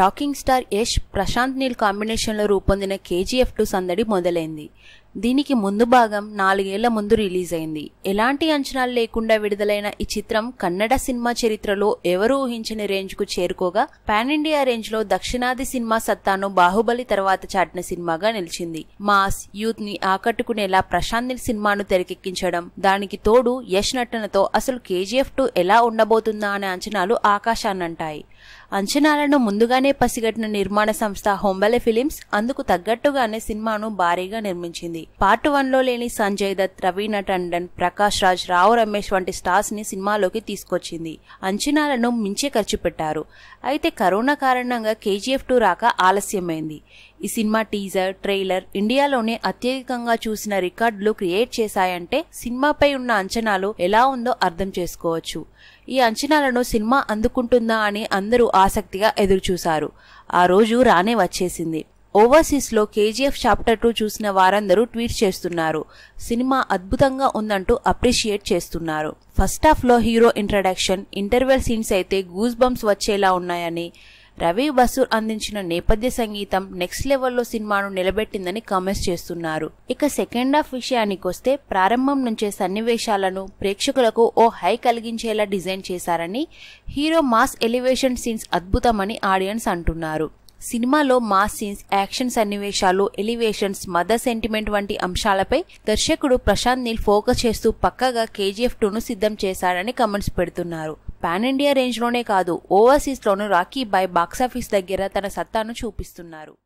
rocking star Yash Prashanth Neel కాంబినేషన్లో రూపొందిన KGF two సందడి మొదలైంది దీనికి ముందు భాగం నాలుగేళ్ల ముందు రిలీజ్ అయింది ఎలాంటి అంచనాలు లేకుండా విడుదలైన ఈ చిత్రం కన్నడ సినిమా చరిత్రలో ఎవరూ ఊహించని రేంజ్ కు చేరుకోగా పాన్ ఇండియా రేంజ్ లో దక్షిణాది సినిమా సత్తాను బాహుబలి తర్వాత చాటిన సినిమాగా నిలిచింది మాస్ యూత్ ని ఆకట్టుకునేలా ప్రశాంత్ సినిమాను తెరకెక్కించడం దానికి తోడు యష్ నటనతో అసలు కేజీఎఫ్ టూ ఎలా ఉండబోతుందా అనే అంచనాలు ఆకాశాన్నంటాయి అంచనాలను ముందుగానే పసిగట్టిన నిర్మాణ సంస్థ హోంబలే ఫిలిమ్స్ అందుకు తగ్గట్టుగానే సినిమాను భారీగా నిర్మించింది పార్ట్ వన్ లో లేని సంజయ్ దత్ రవీణ టండన్ ప్రకాష్ రాజ్ రావు రమేష్ వంటి స్టార్స్ ని సినిమాలోకి తీసుకొచ్చింది అంచనాలను మించి ఖర్చు పెట్టారు అయితే కరోనా కారణంగా కేజీఎఫ్ టూ రాక ఆలస్యమైంది ఈ సినిమా టీజర్ ట్రైలర్ ఇండియాలోనే అత్యధికంగా చూసిన రికార్డులు క్రియేట్ చేశాయంటే సినిమాపై ఉన్న అంచనాలు ఎలా ఉందో అర్థం చేసుకోవచ్చు ఈ అంచనాలను సినిమా అందుకుంటుందా అని అందరూ ఆసక్తిగా ఎదురుచూశారు ఆ రోజు రానే వచ్చేసింది ఓవర్సీస్లో కేజీఎఫ్ చాప్టర్ టూ చూసిన వారందరూ ట్వీట్ చేస్తున్నారు సినిమా అద్భుతంగా ఉందంటూ అప్రిషియేట్ చేస్తున్నారు ఫస్ట్ హాఫ్లో హీరో ఇంట్రడక్షన్ ఇంటర్వెల్ సీన్స్ అయితే గూస్ బంప్స్ వచ్చేలా ఉన్నాయని రవి బసూర్ అందించిన నేపథ్య సంగీతం నెక్స్ట్ లెవెల్లో సినిమాను నిలబెట్టిందని కామెంట్స్ చేస్తున్నారు ఇక సెకండ్ హాఫ్ విషయానికొస్తే ప్రారంభం నుంచే సన్నివేశాలను ప్రేక్షకులకు ఓ హై కలిగించేలా డిజైన్ చేశారని హీరో మాస్ ఎలివేషన్ సీన్స్ అద్భుతమని ఆడియన్స్ అంటున్నారు సినిమాలో మాస్ సీన్స్ యాక్షన్ సన్నివేశాలు ఎలివేషన్స్ మదర్ సెంటిమెంట్ వంటి అంశాలపై దర్శకుడు ప్రశాంత్ నీల్ ఫోకస్ చేస్తూ పక్కగా కేజీఎఫ్ టూను సిద్ధం చేశాడని కమెంట్స్ పెడుతున్నారు పాన్ ఇండియా రేంజ్లోనే కాదు ఓవర్సీస్లోనూ రాకీ బాయ్ బాక్సాఫీస్ దగ్గర తన సత్తాను చూపిస్తున్నారు